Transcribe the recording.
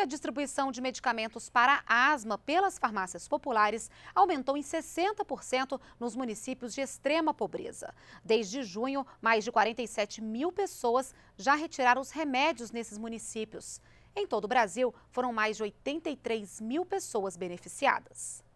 a distribuição de medicamentos para asma pelas farmácias populares aumentou em 60% nos municípios de extrema pobreza. Desde junho, mais de 47 mil pessoas já retiraram os remédios nesses municípios. Em todo o Brasil, foram mais de 83 mil pessoas beneficiadas.